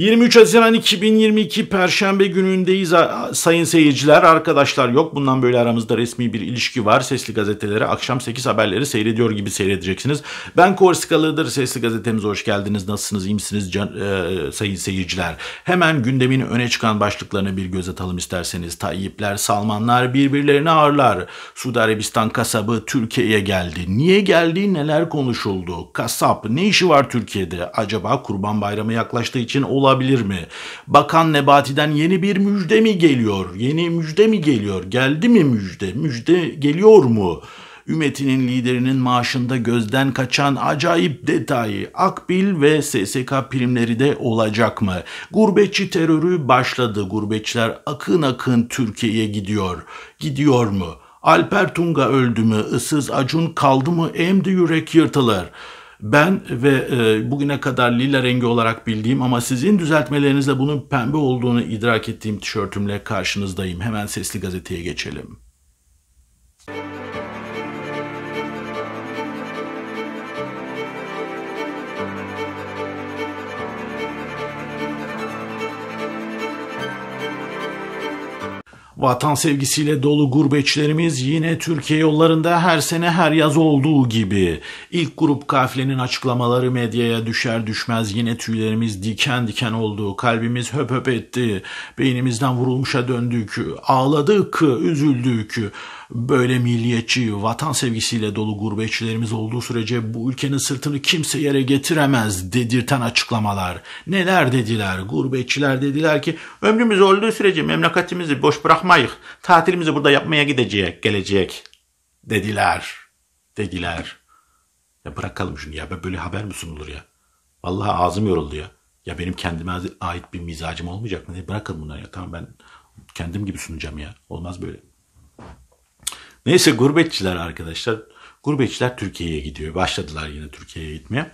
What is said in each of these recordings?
23 Haziran 2022 Perşembe günündeyiz sayın seyirciler. Arkadaşlar yok bundan böyle aramızda resmi bir ilişki var. Sesli gazetelere akşam 8 haberleri seyrediyor gibi seyredeceksiniz. Ben Korskalı'dır. Sesli gazetemize hoş geldiniz. Nasılsınız, iyi misiniz can, e, sayın seyirciler? Hemen gündemin öne çıkan başlıklarını bir göz atalım isterseniz. Tayyipler, Salmanlar birbirlerini ağırlar. Suudi Arabistan kasabı Türkiye'ye geldi. Niye geldi, neler konuşuldu? Kasap ne işi var Türkiye'de? Acaba Kurban Bayramı yaklaştığı için olay olabilir mi? Bakan Nebati'den yeni bir müjde mi geliyor? Yeni müjde mi geliyor? Geldi mi müjde? Müjde geliyor mu? Ümmetinin liderinin maaşında gözden kaçan acayip detayı Akbil ve SSK primleri de olacak mı? Gurbetçi terörü başladı. Gurbetçiler akın akın Türkiye'ye gidiyor. Gidiyor mu? Alper Tunga öldü mü? Isız Acun kaldı mı? Emdi yürek yırtılır.'' Ben ve e, bugüne kadar lila rengi olarak bildiğim ama sizin düzeltmelerinizle bunun pembe olduğunu idrak ettiğim tişörtümle karşınızdayım. Hemen sesli gazeteye geçelim. Vatan sevgisiyle dolu gurbetçilerimiz yine Türkiye yollarında her sene her yaz olduğu gibi. İlk grup kafilenin açıklamaları medyaya düşer düşmez yine tüylerimiz diken diken oldu. Kalbimiz höp höp etti. Beynimizden vurulmuşa döndük. Ağladık, üzüldük. Böyle milliyetçi, vatan sevgisiyle dolu gurbetçilerimiz olduğu sürece bu ülkenin sırtını kimse yere getiremez dedirten açıklamalar. Neler dediler? Gurbetçiler dediler ki ömrümüz olduğu sürece memleketimizi boş bırakmayız. Tatilimizi burada yapmaya gidecek, gelecek dediler. Dediler. Ya bırakalım şunu ya. Böyle haber mi sunulur ya? Vallahi ağzım yoruldu ya. Ya benim kendime ait bir mizacım olmayacak mı? Ne bırakın bunları ya. Tamam ben kendim gibi sunacağım ya. Olmaz böyle. Neyse gurbetçiler arkadaşlar. Gurbetçiler Türkiye'ye gidiyor. Başladılar yine Türkiye'ye gitmeye.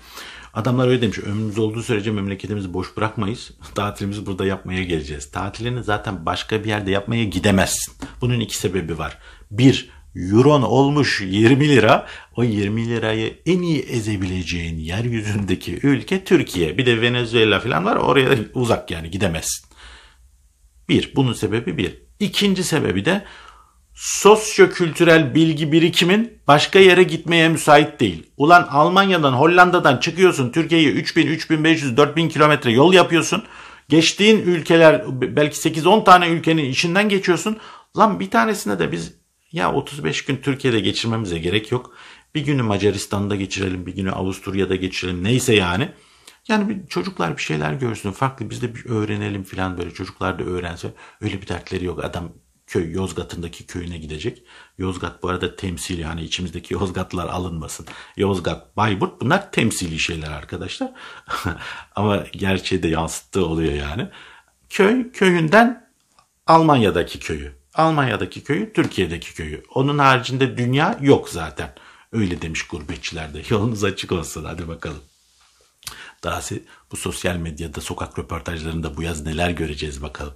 Adamlar öyle demiş. Ömrümüz olduğu sürece memleketimizi boş bırakmayız. Tatilimizi burada yapmaya geleceğiz. Tatilini zaten başka bir yerde yapmaya gidemezsin. Bunun iki sebebi var. Bir, euron olmuş 20 lira. O 20 lirayı en iyi ezebileceğin yeryüzündeki ülke Türkiye. Bir de Venezuela falan var. Oraya uzak yani gidemezsin. Bir, bunun sebebi bir. İkinci sebebi de sosyokültürel bilgi birikimin başka yere gitmeye müsait değil. Ulan Almanya'dan Hollanda'dan çıkıyorsun Türkiye'ye 3000, 3500, 4000 kilometre yol yapıyorsun. Geçtiğin ülkeler belki 8-10 tane ülkenin içinden geçiyorsun. Lan bir tanesine de biz ya 35 gün Türkiye'de geçirmemize gerek yok. Bir günü Macaristan'da geçirelim, bir günü Avusturya'da geçirelim neyse yani. Yani bir çocuklar bir şeyler görsün farklı biz de bir öğrenelim falan böyle çocuklar da öğrense öyle bir dertleri yok adam köy Yozgat'ındaki köyüne gidecek. Yozgat bu arada temsili hani içimizdeki Yozgatlar alınmasın. Yozgat, Bayburt bunlar temsili şeyler arkadaşlar. Ama gerçeği de yansıttığı oluyor yani. Köy köyünden Almanya'daki köyü. Almanya'daki köyü Türkiye'deki köyü. Onun haricinde dünya yok zaten. Öyle demiş gurbetçiler de. Yolunuz açık olsun hadi bakalım. Daha bu sosyal medyada sokak röportajlarında bu yaz neler göreceğiz bakalım.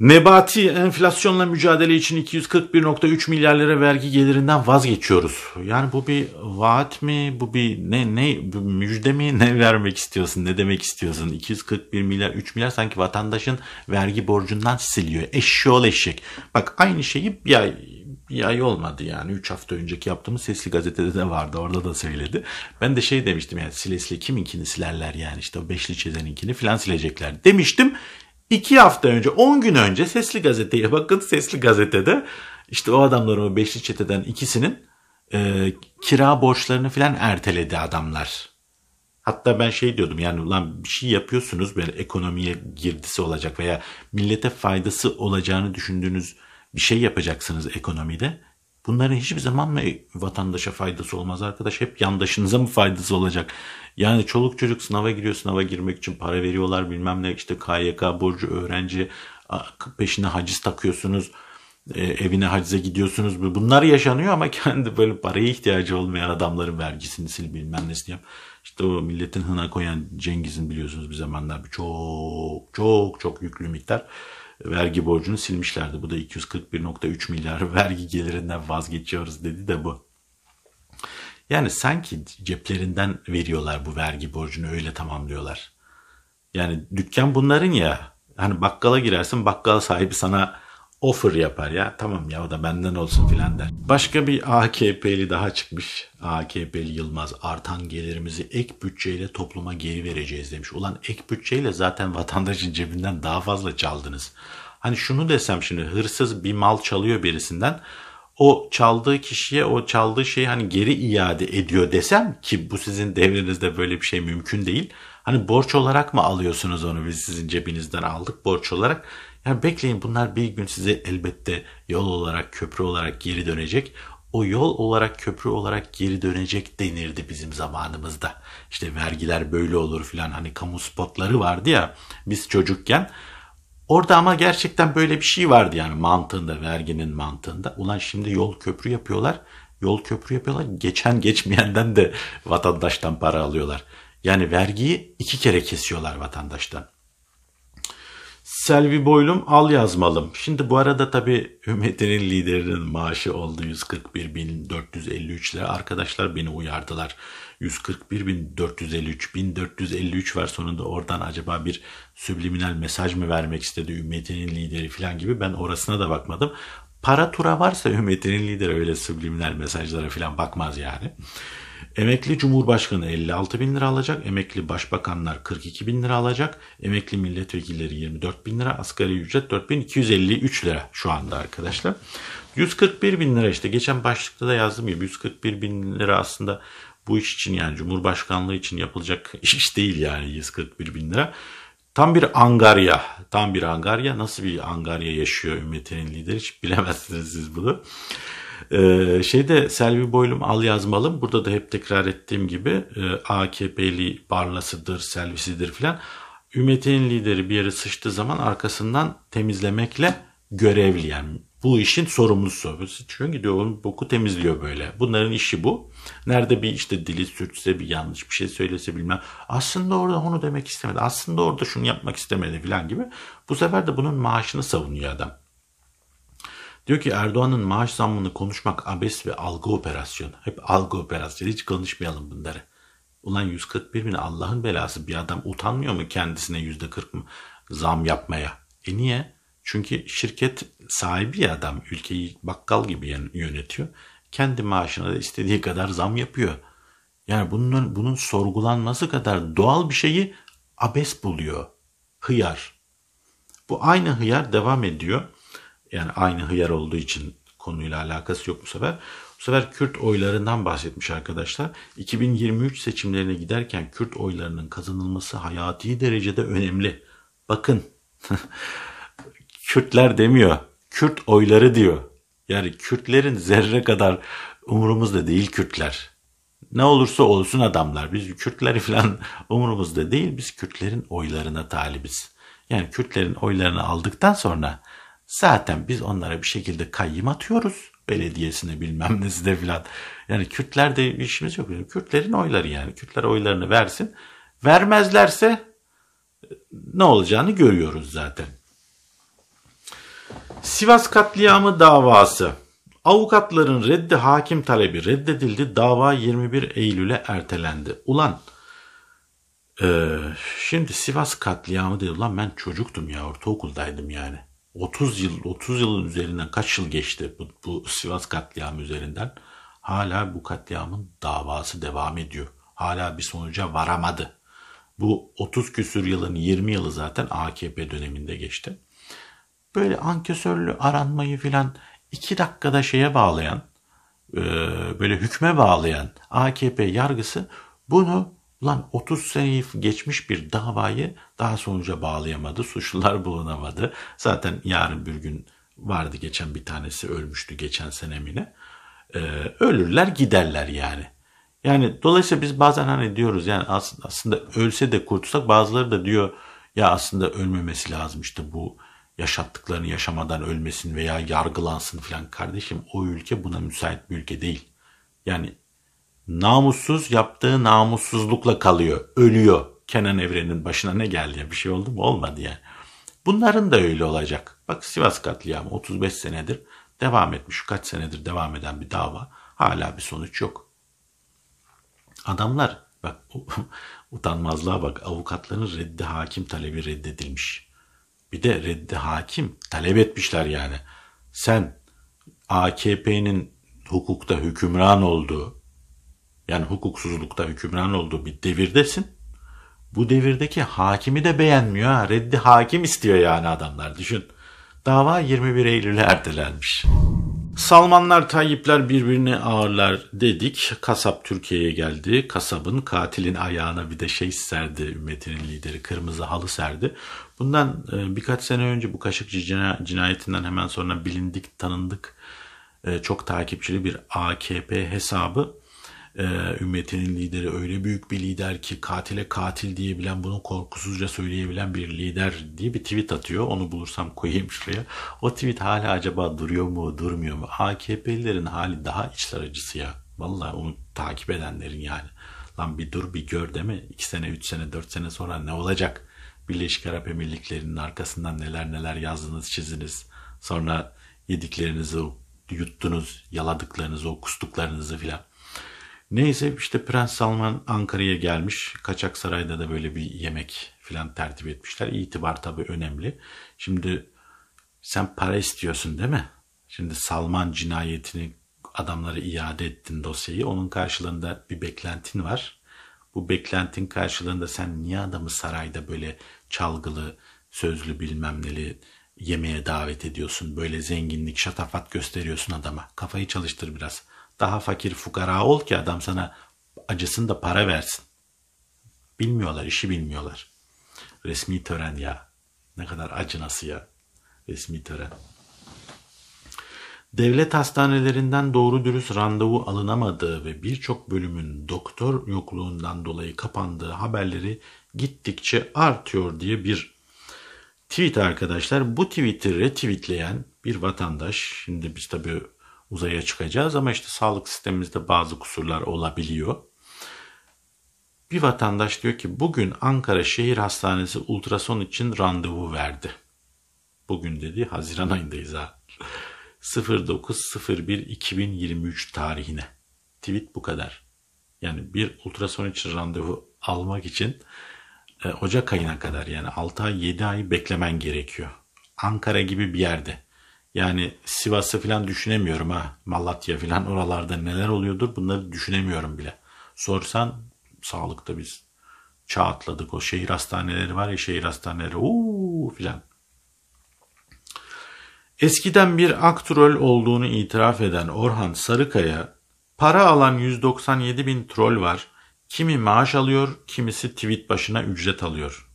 Nebati enflasyonla mücadele için 241.3 milyar lira vergi gelirinden vazgeçiyoruz. Yani bu bir vaat mi? Bu bir ne ne müjde mi? Ne vermek istiyorsun? Ne demek istiyorsun? 241 milyar 3 milyar sanki vatandaşın vergi borcundan siliyor. Eşşoğlu eşek. Bak aynı şeyi bir ay bir ay olmadı yani. 3 hafta önceki yaptığımız sesli gazetede de vardı. Orada da söyledi. Ben de şey demiştim yani silesle kiminkini silerler yani işte o beşli çizeninkini filan silecekler demiştim. 2 hafta önce 10 gün önce Sesli Gazete'ye bakın Sesli Gazete'de işte o adamların o beşli çeteden ikisinin e, kira borçlarını filan erteledi adamlar. Hatta ben şey diyordum yani ulan bir şey yapıyorsunuz böyle ekonomiye girdisi olacak veya millete faydası olacağını düşündüğünüz bir şey yapacaksınız ekonomide. Bunların hiçbir zaman mı vatandaşa faydası olmaz arkadaş? Hep yandaşınıza mı faydası olacak? Yani çoluk çocuk sınava giriyor, sınava girmek için para veriyorlar bilmem ne işte KYK borcu öğrenci peşine haciz takıyorsunuz. E, evine hacize gidiyorsunuz. Bunlar yaşanıyor ama kendi böyle paraya ihtiyacı olmayan adamların vergisini sil bilmem nesini yap. İşte o milletin hına koyan Cengiz'in biliyorsunuz bir zamanlar bir çok çok çok yüklü miktar vergi borcunu silmişlerdi. Bu da 241.3 milyar vergi gelirinden vazgeçiyoruz dedi de bu. Yani sanki ceplerinden veriyorlar bu vergi borcunu öyle tamamlıyorlar. Yani dükkan bunların ya. Hani bakkala girersin bakkal sahibi sana offer yapar ya tamam ya o da benden olsun filan der. Başka bir AKP'li daha çıkmış. AKP'li Yılmaz artan gelirimizi ek bütçeyle topluma geri vereceğiz demiş. Ulan ek bütçeyle zaten vatandaşın cebinden daha fazla çaldınız. Hani şunu desem şimdi hırsız bir mal çalıyor birisinden o çaldığı kişiye o çaldığı şeyi hani geri iade ediyor desem ki bu sizin devrinizde böyle bir şey mümkün değil. Hani borç olarak mı alıyorsunuz onu biz sizin cebinizden aldık borç olarak yani bekleyin bunlar bir gün size elbette yol olarak, köprü olarak geri dönecek. O yol olarak, köprü olarak geri dönecek denirdi bizim zamanımızda. İşte vergiler böyle olur filan hani kamu spotları vardı ya biz çocukken. Orada ama gerçekten böyle bir şey vardı yani mantığında, verginin mantığında. Ulan şimdi yol köprü yapıyorlar. Yol köprü yapıyorlar. Geçen geçmeyenden de vatandaştan para alıyorlar. Yani vergiyi iki kere kesiyorlar vatandaştan. Selvi Boylum al yazmalım. Şimdi bu arada tabii Ümmet'in liderinin maaşı oldu 141.453 lira. Arkadaşlar beni uyardılar. 141.453, 1453 var sonunda oradan acaba bir subliminal mesaj mı vermek istedi Ümmet'in lideri falan gibi ben orasına da bakmadım. Para tura varsa Ümmet'in lideri öyle subliminal mesajlara falan bakmaz yani. Emekli Cumhurbaşkanı 56 bin lira alacak, emekli başbakanlar 42 bin lira alacak, emekli milletvekilleri 24 bin lira, asgari ücret 4253 lira şu anda arkadaşlar. 141 bin lira işte geçen başlıkta da yazdım gibi 141 bin lira aslında bu iş için yani Cumhurbaşkanlığı için yapılacak iş değil yani 141 bin lira. Tam bir angarya, tam bir angarya. Nasıl bir angarya yaşıyor ümmetinin lideri hiç bilemezsiniz siz bunu. Ee, şeyde Selvi Boylum al yazmalım. Burada da hep tekrar ettiğim gibi e, AKP'li barlasıdır, selvisidir filan. Ümmetin lideri bir yere sıçtığı zaman arkasından temizlemekle görevli yani bu işin sorumlusu. Çünkü gidiyor onun boku temizliyor böyle. Bunların işi bu. Nerede bir işte dili sürtse bir yanlış bir şey söylese bilmem. Aslında orada onu demek istemedi. Aslında orada şunu yapmak istemedi falan gibi. Bu sefer de bunun maaşını savunuyor adam. Diyor ki Erdoğan'ın maaş zammını konuşmak abes ve algı operasyonu. Hep algı operasyonu. Hiç konuşmayalım bunları. Ulan 141 bin Allah'ın belası bir adam utanmıyor mu kendisine yüzde %40 mı zam yapmaya? E niye? Çünkü şirket sahibi ya adam ülkeyi bakkal gibi yönetiyor. Kendi maaşına da istediği kadar zam yapıyor. Yani bunun, bunun sorgulanması kadar doğal bir şeyi abes buluyor. Hıyar. Bu aynı hıyar devam ediyor yani aynı hıyar olduğu için konuyla alakası yok bu sefer. Bu sefer Kürt oylarından bahsetmiş arkadaşlar. 2023 seçimlerine giderken Kürt oylarının kazanılması hayati derecede önemli. Bakın Kürtler demiyor. Kürt oyları diyor. Yani Kürtlerin zerre kadar umurumuzda değil Kürtler. Ne olursa olsun adamlar. Biz Kürtleri falan umurumuzda değil. Biz Kürtlerin oylarına talibiz. Yani Kürtlerin oylarını aldıktan sonra Zaten biz onlara bir şekilde kayyım atıyoruz. Belediyesine bilmem ne nesine filan. Yani Kürtlerde de işimiz yok. Yani Kürtlerin oyları yani. Kürtler oylarını versin. Vermezlerse e, ne olacağını görüyoruz zaten. Sivas katliamı davası. Avukatların reddi hakim talebi reddedildi. Dava 21 Eylül'e ertelendi. Ulan e, şimdi Sivas katliamı dedi. Ulan ben çocuktum ya ortaokuldaydım yani. 30 yıl, 30 yılın üzerinden kaç yıl geçti bu, bu Sivas katliamı üzerinden? Hala bu katliamın davası devam ediyor. Hala bir sonuca varamadı. Bu 30 küsür yılın 20 yılı zaten AKP döneminde geçti. Böyle ankesörlü aranmayı filan 2 dakikada şeye bağlayan, e, böyle hükme bağlayan AKP yargısı bunu Lan 30 seneyi geçmiş bir davayı daha sonuca bağlayamadı. Suçlular bulunamadı. Zaten yarın bir gün vardı geçen bir tanesi ölmüştü geçen senemine. Ee, ölürler giderler yani. Yani dolayısıyla biz bazen hani diyoruz yani aslında, aslında ölse de kurtulsak bazıları da diyor ya aslında ölmemesi lazım işte bu yaşattıklarını yaşamadan ölmesin veya yargılansın filan kardeşim o ülke buna müsait bir ülke değil. Yani Namussuz yaptığı namussuzlukla kalıyor, ölüyor. Kenan Evren'in başına ne geldi? Bir şey oldu mu? Olmadı yani. Bunların da öyle olacak. Bak Sivas katliamı 35 senedir devam etmiş. Kaç senedir devam eden bir dava. Hala bir sonuç yok. Adamlar bak utanmazlığa bak avukatların reddi hakim talebi reddedilmiş. Bir de reddi hakim talep etmişler yani. Sen AKP'nin hukukta hükümran olduğu yani hukuksuzlukta hükümran olduğu bir devirdesin. Bu devirdeki hakimi de beğenmiyor ha. Reddi hakim istiyor yani adamlar düşün. Dava 21 Eylül'e ertelenmiş. Salmanlar, Tayyipler birbirini ağırlar dedik. Kasap Türkiye'ye geldi. Kasabın katilin ayağına bir de şey serdi. Ümmetinin lideri kırmızı halı serdi. Bundan e, birkaç sene önce bu Kaşıkçı cinayetinden hemen sonra bilindik, tanındık, e, çok takipçili bir AKP hesabı e, ümmetinin lideri öyle büyük bir lider ki katile katil diyebilen bunu korkusuzca söyleyebilen bir lider diye bir tweet atıyor. Onu bulursam koyayım şuraya. O tweet hala acaba duruyor mu durmuyor mu? AKP'lilerin hali daha içler acısı ya. Valla onu takip edenlerin yani. Lan bir dur bir gör değil mi? 2 sene 3 sene 4 sene sonra ne olacak? Birleşik Arap Emirlikleri'nin arkasından neler neler yazdınız çizdiniz. Sonra yediklerinizi yuttunuz, yaladıklarınızı, o kustuklarınızı filan. Neyse işte Prens Salman Ankara'ya gelmiş. Kaçak Saray'da da böyle bir yemek filan tertip etmişler. İtibar tabii önemli. Şimdi sen para istiyorsun değil mi? Şimdi Salman cinayetini adamlara iade ettin dosyayı. Onun karşılığında bir beklentin var. Bu beklentin karşılığında sen niye adamı sarayda böyle çalgılı, sözlü bilmem neli yemeğe davet ediyorsun? Böyle zenginlik, şatafat gösteriyorsun adama. Kafayı çalıştır biraz. Daha fakir fukara ol ki adam sana acısın da para versin. Bilmiyorlar, işi bilmiyorlar. Resmi tören ya. Ne kadar acı nasıl ya. Resmi tören. Devlet hastanelerinden doğru dürüst randevu alınamadığı ve birçok bölümün doktor yokluğundan dolayı kapandığı haberleri gittikçe artıyor diye bir tweet arkadaşlar. Bu tweet'i retweetleyen bir vatandaş, şimdi biz tabii uzaya çıkacağız ama işte sağlık sistemimizde bazı kusurlar olabiliyor. Bir vatandaş diyor ki bugün Ankara Şehir Hastanesi ultrason için randevu verdi. Bugün dedi Haziran ayındayız ha. 09.01.2023 tarihine. Tweet bu kadar. Yani bir ultrason için randevu almak için e, Ocak ayına kadar yani 6 ay 7 ay beklemen gerekiyor. Ankara gibi bir yerde. Yani Sivas'ı falan düşünemiyorum ha. Malatya falan oralarda neler oluyordur bunları düşünemiyorum bile. Sorsan sağlıkta biz çağatladık o şehir hastaneleri var ya şehir hastaneleri uuu filan. Eskiden bir aktörol olduğunu itiraf eden Orhan Sarıkaya, para alan 197 bin troll var, kimi maaş alıyor, kimisi tweet başına ücret alıyor.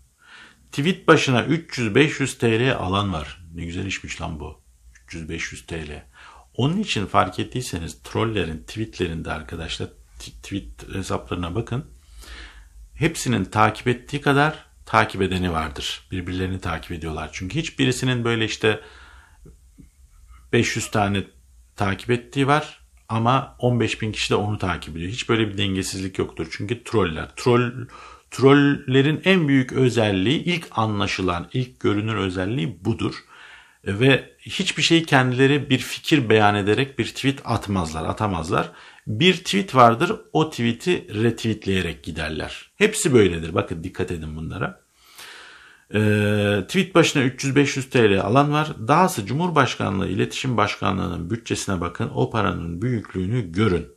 Tweet başına 300-500 TL alan var. Ne güzel işmiş lan bu. 300-500 TL. Onun için fark ettiyseniz trollerin tweetlerinde arkadaşlar tweet hesaplarına bakın. Hepsinin takip ettiği kadar takip edeni vardır. Birbirlerini takip ediyorlar. Çünkü hiçbirisinin böyle işte 500 tane takip ettiği var ama 15 bin kişi de onu takip ediyor. Hiç böyle bir dengesizlik yoktur. Çünkü troller. Troll, trollerin en büyük özelliği ilk anlaşılan, ilk görünür özelliği budur. Ve hiçbir şeyi kendileri bir fikir beyan ederek bir tweet atmazlar, atamazlar. Bir tweet vardır, o tweet'i retweetleyerek giderler. Hepsi böyledir. Bakın dikkat edin bunlara. Ee, tweet başına 300-500 TL alan var. Dahası Cumhurbaşkanlığı İletişim Başkanlığı'nın bütçesine bakın. O paranın büyüklüğünü görün.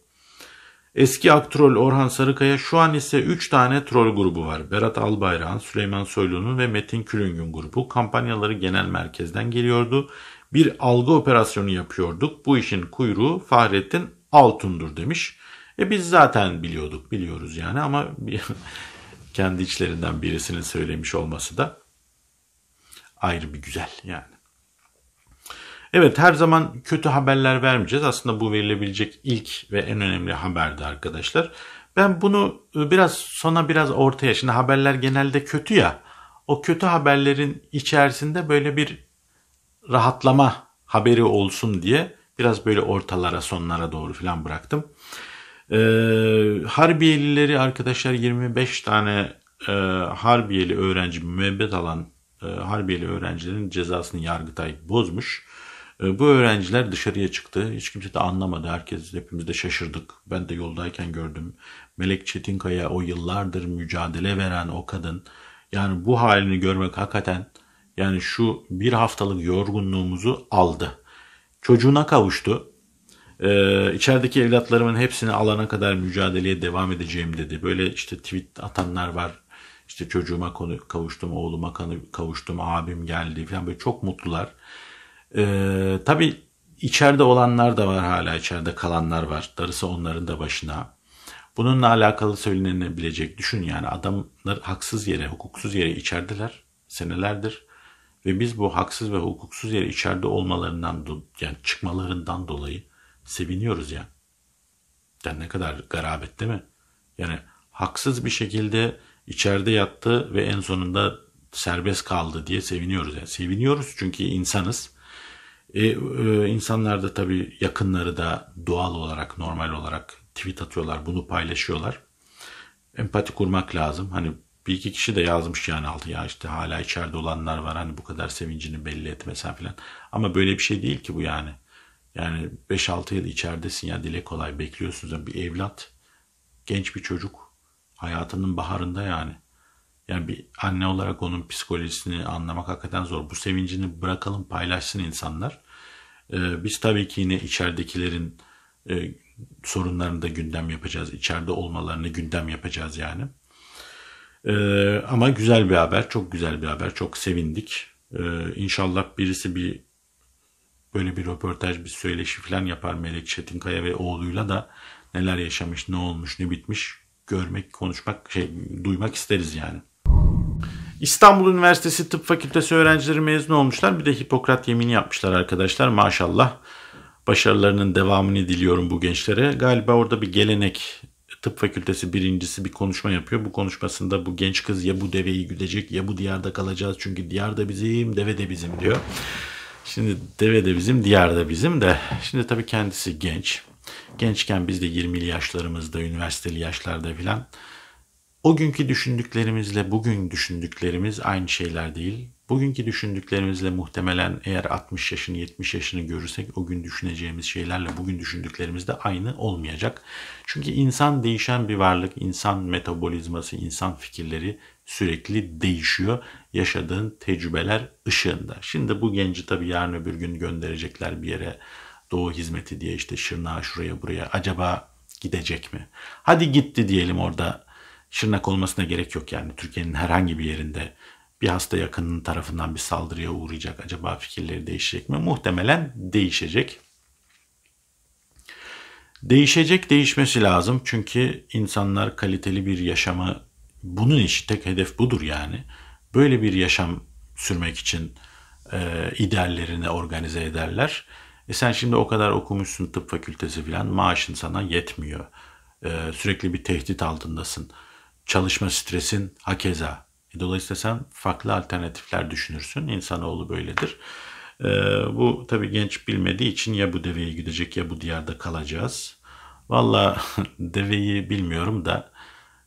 Eski aktrol Orhan Sarıkaya şu an ise 3 tane troll grubu var. Berat Albayrak'ın, Süleyman Soylu'nun ve Metin Külüng'ün grubu. Kampanyaları genel merkezden geliyordu bir algı operasyonu yapıyorduk. Bu işin kuyruğu Fahrettin Altun'dur demiş. E biz zaten biliyorduk, biliyoruz yani ama kendi içlerinden birisinin söylemiş olması da ayrı bir güzel yani. Evet her zaman kötü haberler vermeyeceğiz. Aslında bu verilebilecek ilk ve en önemli haberdi arkadaşlar. Ben bunu e, biraz sona biraz ortaya. Şimdi haberler genelde kötü ya. O kötü haberlerin içerisinde böyle bir rahatlama haberi olsun diye biraz böyle ortalara sonlara doğru falan bıraktım. Ee, Harbiyelileri arkadaşlar 25 tane e, Harbiyeli öğrenci müebbet alan e, Harbiyeli öğrencilerin cezasını Yargıtay bozmuş. E, bu öğrenciler dışarıya çıktı. Hiç kimse de anlamadı. Herkes hepimiz de şaşırdık. Ben de yoldayken gördüm. Melek Çetinkaya o yıllardır mücadele veren o kadın. Yani bu halini görmek hakikaten yani şu bir haftalık yorgunluğumuzu aldı. Çocuğuna kavuştu. Ee, içerideki evlatlarımın hepsini alana kadar mücadeleye devam edeceğim dedi. Böyle işte tweet atanlar var. İşte çocuğuma kavuştum, oğluma kavuştum, abim geldi falan böyle çok mutlular. Ee, tabii içeride olanlar da var hala içeride kalanlar var. Darısı onların da başına. Bununla alakalı söylenebilecek düşün yani adamlar haksız yere, hukuksuz yere içerdiler senelerdir. Ve biz bu haksız ve hukuksuz yere içeride olmalarından, yani çıkmalarından dolayı seviniyoruz ya. Yani ne kadar garabet değil mi? Yani haksız bir şekilde içeride yattı ve en sonunda serbest kaldı diye seviniyoruz. Yani seviniyoruz çünkü insanız. E, e, insanlar da tabii yakınları da doğal olarak, normal olarak tweet atıyorlar, bunu paylaşıyorlar. Empati kurmak lazım. Hani bir iki kişi de yazmış yani altı ya işte hala içeride olanlar var hani bu kadar sevincini belli etmesen filan. Ama böyle bir şey değil ki bu yani. Yani 5-6 yıl içeridesin ya dile kolay bekliyorsunuz. Yani bir evlat, genç bir çocuk hayatının baharında yani. Yani bir anne olarak onun psikolojisini anlamak hakikaten zor. Bu sevincini bırakalım paylaşsın insanlar. Ee, biz tabii ki yine içeridekilerin e, sorunlarını da gündem yapacağız. İçeride olmalarını gündem yapacağız yani. Ee, ama güzel bir haber, çok güzel bir haber, çok sevindik. Ee, inşallah birisi bir böyle bir röportaj, bir söyleşi falan yapar Melek Çetinkaya ve oğluyla da neler yaşamış, ne olmuş, ne bitmiş görmek, konuşmak, şey duymak isteriz yani. İstanbul Üniversitesi Tıp Fakültesi öğrencileri mezun olmuşlar. Bir de Hipokrat yemini yapmışlar arkadaşlar maşallah. Başarılarının devamını diliyorum bu gençlere. Galiba orada bir gelenek tıp fakültesi birincisi bir konuşma yapıyor. Bu konuşmasında bu genç kız ya bu deveyi güdecek ya bu diyarda kalacağız çünkü diyar da bizim deve de bizim diyor. Şimdi deve de bizim diyar da bizim de şimdi tabii kendisi genç. Gençken biz de 20'li yaşlarımızda, üniversiteli yaşlarda filan o günkü düşündüklerimizle bugün düşündüklerimiz aynı şeyler değil. Bugünkü düşündüklerimizle muhtemelen eğer 60 yaşını 70 yaşını görürsek o gün düşüneceğimiz şeylerle bugün düşündüklerimiz de aynı olmayacak. Çünkü insan değişen bir varlık, insan metabolizması, insan fikirleri sürekli değişiyor yaşadığın tecrübeler ışığında. Şimdi bu genci tabii yarın öbür gün gönderecekler bir yere doğu hizmeti diye işte Şırnağa şuraya buraya acaba gidecek mi? Hadi gitti diyelim orada Şırnak olmasına gerek yok yani Türkiye'nin herhangi bir yerinde bir hasta yakının tarafından bir saldırıya uğrayacak. Acaba fikirleri değişecek mi? Muhtemelen değişecek. Değişecek değişmesi lazım çünkü insanlar kaliteli bir yaşamı bunun işi tek hedef budur yani. Böyle bir yaşam sürmek için e, ideallerini organize ederler. E sen şimdi o kadar okumuşsun tıp fakültesi falan maaşın sana yetmiyor. E, sürekli bir tehdit altındasın. Çalışma stresin hakeza Dolayısıyla sen farklı alternatifler düşünürsün. İnsanoğlu böyledir. Ee, bu tabii genç bilmediği için ya bu deveye gidecek ya bu diyarda kalacağız. Valla deveyi bilmiyorum da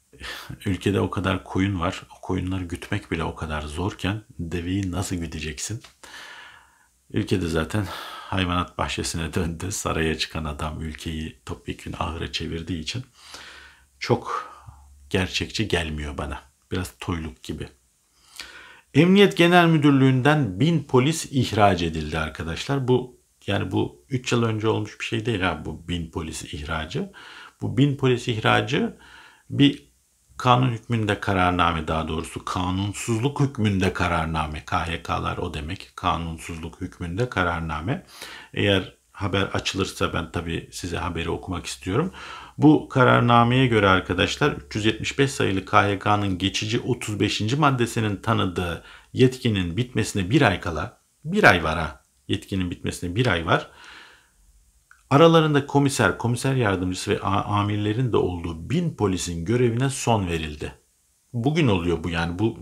ülkede o kadar koyun var. O koyunları gütmek bile o kadar zorken deveyi nasıl güdeceksin? Ülkede zaten hayvanat bahçesine döndü. Saraya çıkan adam ülkeyi topyekün ahıra çevirdiği için çok gerçekçi gelmiyor bana.'' Biraz toyluk gibi. Emniyet Genel Müdürlüğü'nden bin polis ihraç edildi arkadaşlar. Bu yani bu 3 yıl önce olmuş bir şey değil abi bu bin polis ihracı. Bu bin polis ihracı bir kanun hükmünde kararname daha doğrusu kanunsuzluk hükmünde kararname. KHK'lar o demek kanunsuzluk hükmünde kararname. Eğer haber açılırsa ben tabii size haberi okumak istiyorum. Bu kararnameye göre arkadaşlar 375 sayılı KHK'nın geçici 35. maddesinin tanıdığı yetkinin bitmesine bir ay kala, bir ay var ha, yetkinin bitmesine bir ay var. Aralarında komiser, komiser yardımcısı ve amirlerin de olduğu bin polisin görevine son verildi. Bugün oluyor bu yani bu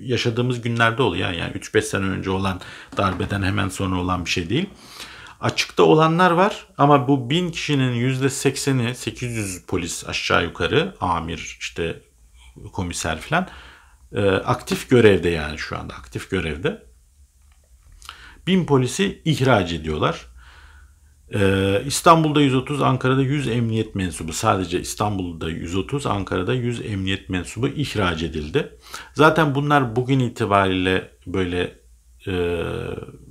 yaşadığımız günlerde oluyor yani 3-5 sene önce olan darbeden hemen sonra olan bir şey değil. Açıkta olanlar var ama bu 1000 kişinin %80'i 800 polis aşağı yukarı amir işte komiser falan e, aktif görevde yani şu anda aktif görevde. 1000 polisi ihraç ediyorlar. E, İstanbul'da 130, Ankara'da 100 emniyet mensubu sadece İstanbul'da 130, Ankara'da 100 emniyet mensubu ihraç edildi. Zaten bunlar bugün itibariyle böyle e,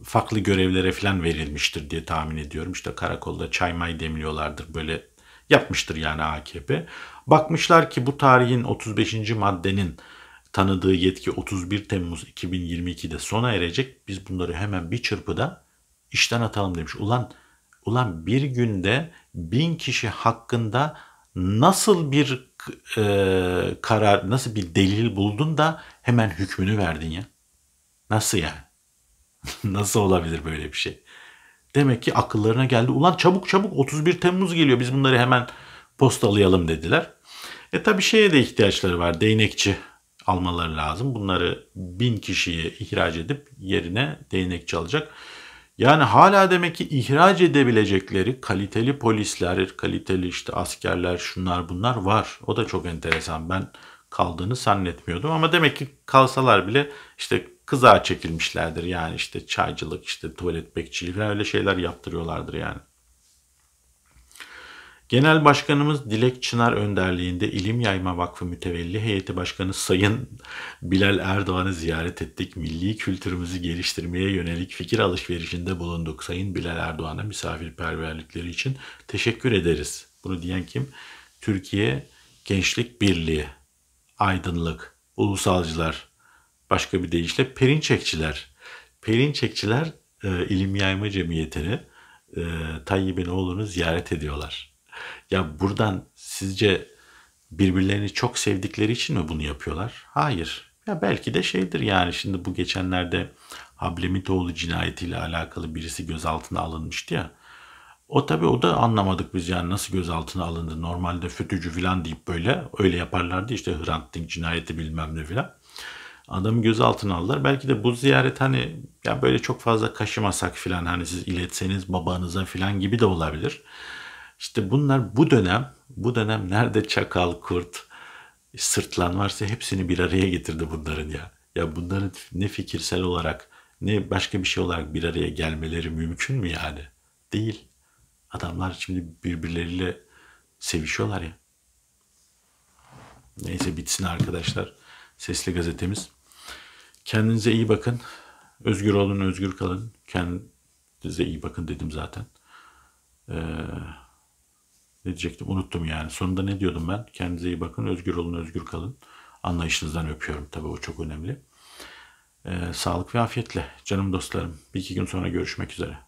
farklı görevlere falan verilmiştir diye tahmin ediyorum. İşte karakolda çay may demliyorlardır böyle yapmıştır yani AKP. Bakmışlar ki bu tarihin 35. maddenin tanıdığı yetki 31 Temmuz 2022'de sona erecek. Biz bunları hemen bir çırpıda işten atalım demiş. Ulan ulan bir günde bin kişi hakkında nasıl bir e, karar, nasıl bir delil buldun da hemen hükmünü verdin ya? Nasıl yani? Nasıl olabilir böyle bir şey? Demek ki akıllarına geldi. Ulan çabuk çabuk 31 Temmuz geliyor. Biz bunları hemen postalayalım dediler. E tabi şeye de ihtiyaçları var. Değnekçi almaları lazım. Bunları bin kişiye ihraç edip yerine değnekçi alacak. Yani hala demek ki ihraç edebilecekleri kaliteli polisler, kaliteli işte askerler, şunlar bunlar var. O da çok enteresan. Ben kaldığını zannetmiyordum ama demek ki kalsalar bile işte kızağa çekilmişlerdir. Yani işte çaycılık, işte tuvalet bekçiliği falan öyle şeyler yaptırıyorlardır yani. Genel Başkanımız Dilek Çınar önderliğinde İlim Yayma Vakfı Mütevelli Heyeti Başkanı Sayın Bilal Erdoğan'ı ziyaret ettik. Milli kültürümüzü geliştirmeye yönelik fikir alışverişinde bulunduk. Sayın Bilal Erdoğan'a misafirperverlikleri için teşekkür ederiz. Bunu diyen kim? Türkiye Gençlik Birliği, Aydınlık, Ulusalcılar Başka bir deyişle Perinçekçiler. Perinçekçiler e, ilim yayma cemiyetini e, Tayyip Enoğlu'nu ziyaret ediyorlar. Ya buradan sizce birbirlerini çok sevdikleri için mi bunu yapıyorlar? Hayır. Ya belki de şeydir yani şimdi bu geçenlerde Hablemitoğlu cinayetiyle alakalı birisi gözaltına alınmıştı ya. O tabi o da anlamadık biz yani nasıl gözaltına alındı. Normalde FETÖ'cü falan deyip böyle öyle yaparlardı işte Hrant Dink cinayeti bilmem ne falan. Adamı gözaltına aldılar. Belki de bu ziyaret hani ya böyle çok fazla kaşımasak filan hani siz iletseniz babanıza filan gibi de olabilir. İşte bunlar bu dönem, bu dönem nerede çakal, kurt, sırtlan varsa hepsini bir araya getirdi bunların ya. Ya bunların ne fikirsel olarak ne başka bir şey olarak bir araya gelmeleri mümkün mü yani? Değil. Adamlar şimdi birbirleriyle sevişiyorlar ya. Neyse bitsin arkadaşlar. Sesli gazetemiz. Kendinize iyi bakın. Özgür olun, özgür kalın. Kendinize iyi bakın dedim zaten. Ee, ne diyecektim unuttum yani. Sonunda ne diyordum ben? Kendinize iyi bakın, özgür olun, özgür kalın. Anlayışınızdan öpüyorum tabii o çok önemli. Ee, sağlık ve afiyetle canım dostlarım. Bir iki gün sonra görüşmek üzere.